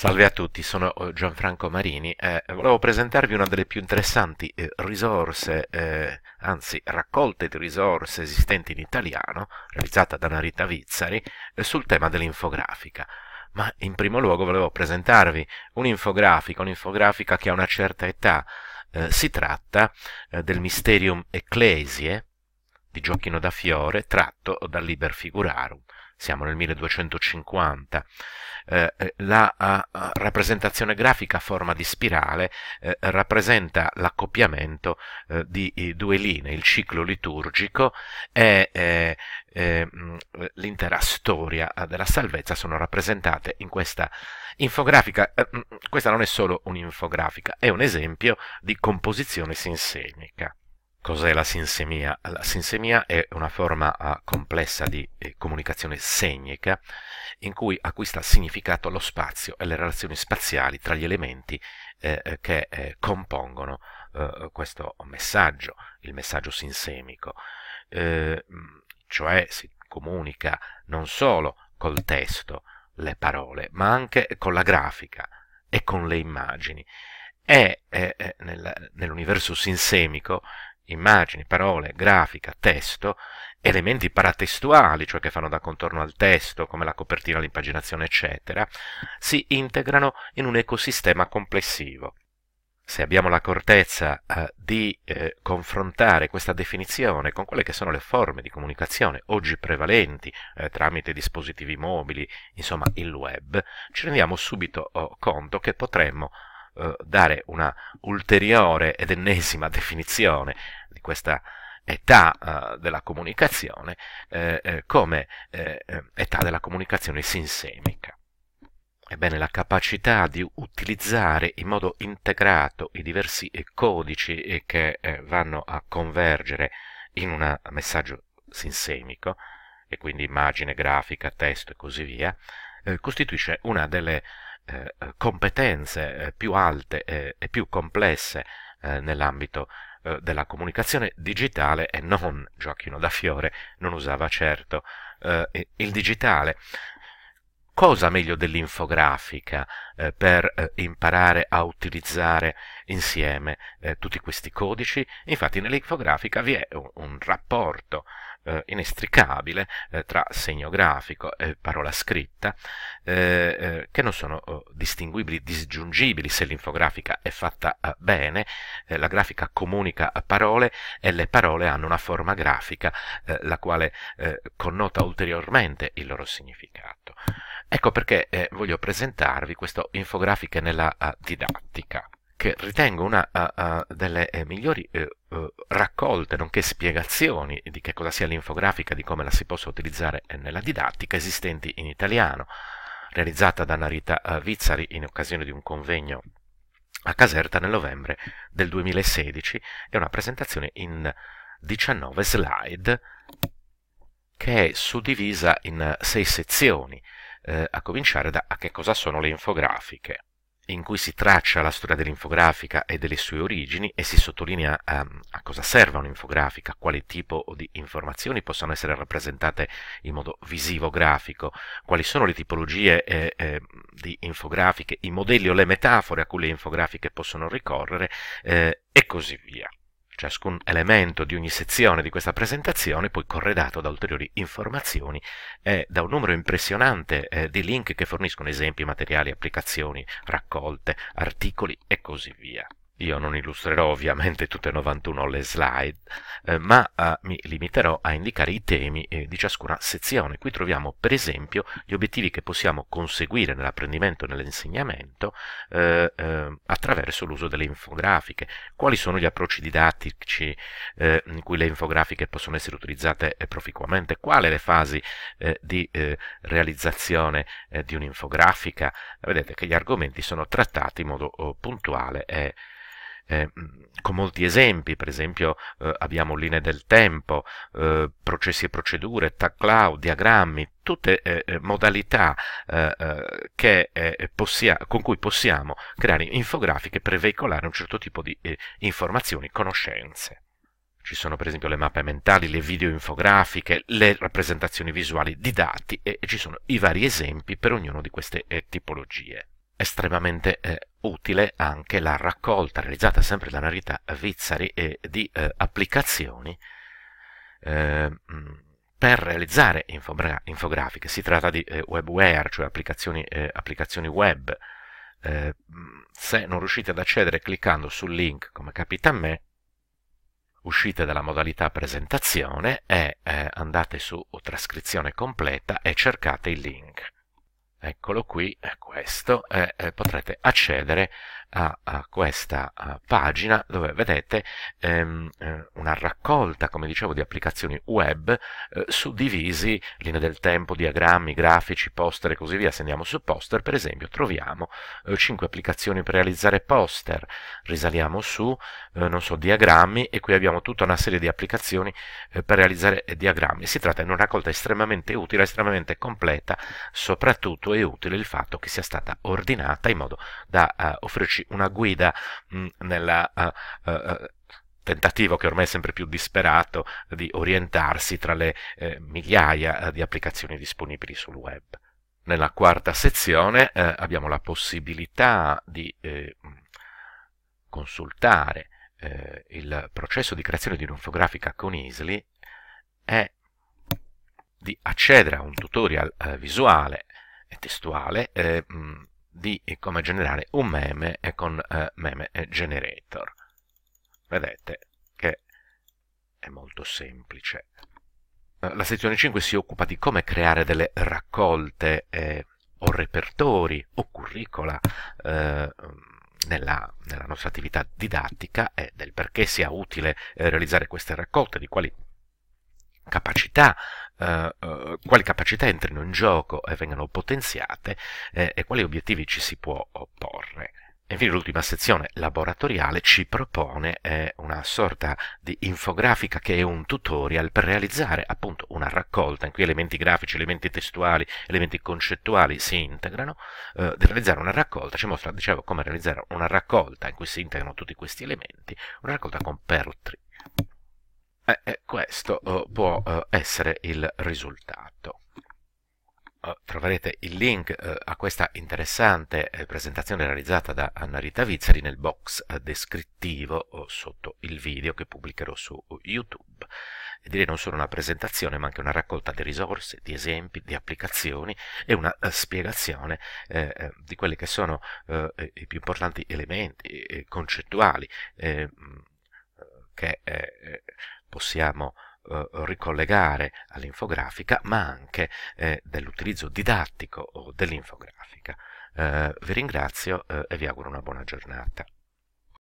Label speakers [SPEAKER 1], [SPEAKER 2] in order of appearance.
[SPEAKER 1] Salve a tutti, sono eh, Gianfranco Marini e eh, volevo presentarvi una delle più interessanti eh, risorse, eh, anzi raccolte di risorse esistenti in italiano, realizzata da Narita Vizzari, sul tema dell'infografica. Ma in primo luogo volevo presentarvi un'infografica, un'infografica che ha una certa età. Eh, si tratta eh, del Mysterium Ecclesiae di Giochino da Fiore, tratto dal Liber Figurarum siamo nel 1250. Eh, eh, la uh, rappresentazione grafica a forma di spirale eh, rappresenta l'accoppiamento eh, di eh, due linee, il ciclo liturgico e mm, l'intera storia eh, della salvezza sono rappresentate in questa infografica. Mm, questa non è solo un'infografica, è un esempio di composizione sinsenica. Cos'è la sinsemia? La sinsemia è una forma ah, complessa di eh, comunicazione segnica in cui acquista significato lo spazio e le relazioni spaziali tra gli elementi eh, eh che eh, compongono eh, questo messaggio, il messaggio sinsemico. cioè si comunica non solo col testo, le parole, ma anche con la grafica e con le immagini. E nel, nell'universo sinsemico immagini, parole, grafica, testo, elementi paratestuali, cioè che fanno da contorno al testo, come la copertina, l'impaginazione, eccetera, si integrano in un ecosistema complessivo. Se abbiamo l'accortezza eh, di eh, confrontare questa definizione con quelle che sono le forme di comunicazione oggi prevalenti eh, tramite dispositivi mobili, insomma il web, ci rendiamo subito oh, conto che potremmo eh, dare una ulteriore ed ennesima definizione di questa età eh, della comunicazione eh, eh come eh, eh, età della comunicazione sinsemica. Ebbene, la capacità di utilizzare in modo integrato i diversi codici che vanno a convergere in un messaggio sinsemico, e quindi immagine, grafica, testo e così via, costituisce una delle eh, eh, competenze eh, più alte e più complesse nell'ambito della comunicazione digitale e non Gioacchino da Fiore non usava certo il digitale. Cosa meglio dell'infografica per imparare a utilizzare insieme tutti questi codici? Infatti nell'infografica vi è un, rapporto eh, inestricabile eh, tra segno grafico e parola scritta, eh, eh, che non sono oh, distinguibili, disgiungibili se l'infografica è fatta eh, bene, la grafica comunica parole e le parole hanno una forma grafica la quale connota ulteriormente il loro significato. Ecco perché voglio presentarvi questo infografiche nella didattica che ritengo una uh, uh, delle eh, migliori uh, raccolte, nonché spiegazioni di che cosa sia l'infografica, di come la si possa utilizzare eh, nella didattica esistenti in italiano, realizzata da Narita Vizzari in occasione di un convegno a Caserta nel novembre del 2016 è una presentazione in 19 slide che è suddivisa in 6 sezioni, eh, a cominciare da a che cosa sono le infografiche in cui si traccia la storia dell'infografica e delle sue origini e si sottolinea um, a cosa serve un'infografica, quale tipo di informazioni possono essere rappresentate in modo visivo-grafico, quali sono le tipologie eh, eh, di infografiche, i modelli o le metafore a cui le infografiche possono ricorrere eh, e così via. Ciascun elemento di ogni sezione di questa presentazione è poi corredato da ulteriori informazioni e da un numero impressionante eh, di link che forniscono esempi, materiali, applicazioni, raccolte, articoli e così via. Io non illustrerò ovviamente tutte e 91 le slide, eh, ma eh, mi limiterò a indicare i temi eh, di ciascuna sezione. Qui troviamo per esempio gli obiettivi che possiamo conseguire nell'apprendimento e nell'insegnamento eh, eh, attraverso l'uso delle infografiche, quali sono gli approcci didattici eh, in cui le infografiche possono essere utilizzate proficuamente, quali le fasi di realizzazione di un'infografica. Vedete che gli argomenti sono trattati in modo oh, puntuale e eh, con molti esempi, per esempio eh, abbiamo linee del tempo, eh, processi e procedure, tag cloud, diagrammi, tutte eh, eh, modalità eh, che, possia, con cui possiamo creare infografiche per veicolare un certo tipo di informazioni, conoscenze. Ci sono per esempio le mappe mentali, le video infografiche, le rappresentazioni visuali di dati e ci sono i vari esempi per ognuna di queste tipologie estremamente eh, utile anche la raccolta realizzata sempre da Narita Vizzari eh, di eh, applicazioni eh, mm, per realizzare infogra- infografiche. Si tratta di eh, webware, cioè applicazioni, eh, applicazioni web. Mm, se non riuscite ad accedere cliccando sul link, come capita a me, uscite dalla modalità presentazione e andate su trascrizione completa e cercate il link eccolo qui, eh, questo, eh, eh, potrete accedere a, a questa a, pagina dove vedete ehm, eh, una raccolta, come dicevo, di applicazioni web eh, suddivisi, linee del tempo, diagrammi, grafici, poster e così via. Se andiamo su poster, per esempio, troviamo eh, 5 applicazioni per realizzare poster. Risaliamo su, eh, non so, diagrammi e qui abbiamo tutta una serie di applicazioni eh, per realizzare diagrammi. Si tratta di una raccolta estremamente utile, estremamente completa, soprattutto è utile il fatto che sia stata ordinata in modo da offrirci darci una guida mh, nella uh, uh, tentativo che ormai è sempre più disperato di orientarsi tra le eh, migliaia di applicazioni disponibili sul web. Nella quarta sezione eh, abbiamo la possibilità di eh, consultare il processo di creazione di un'infografica con Isli e di accedere a un tutorial visuale e testuale mh, di eh, come generare un meme con eh, meme generator. Vedete che è molto semplice. Eh, la sezione 5 si occupa di come creare delle raccolte eh, o repertori o curricula eh, nella, nella, nostra attività didattica e del perché sia utile eh, realizzare queste raccolte, di quali capacità eh, eh, quali capacità entrino in gioco e vengano potenziate eh, e quali obiettivi ci si può porre. Infine l'ultima sezione laboratoriale ci propone eh, una sorta di infografica che è un tutorial per realizzare appunto una raccolta in cui elementi grafici, elementi testuali, elementi concettuali si integrano, eh, di realizzare una raccolta, ci mostra, dicevo, come realizzare una raccolta in cui si integrano tutti questi elementi, una raccolta con Perl 3. Eh, eh, questo eh, può eh, essere il risultato. Eh, troverete il link eh, a questa interessante presentazione realizzata da Anna Rita Vizzeri nel box descrittivo sotto il video che pubblicherò su YouTube. E direi non solo una presentazione, ma anche una raccolta di risorse, di esempi, di applicazioni e una spiegazione eh, di quelli che sono eh, i più importanti elementi eh, concettuali che eh, eh possiamo eh, ricollegare all'infografica, ma anche eh, dell'utilizzo didattico eh, dell'infografica. vi ringrazio e vi auguro una buona giornata.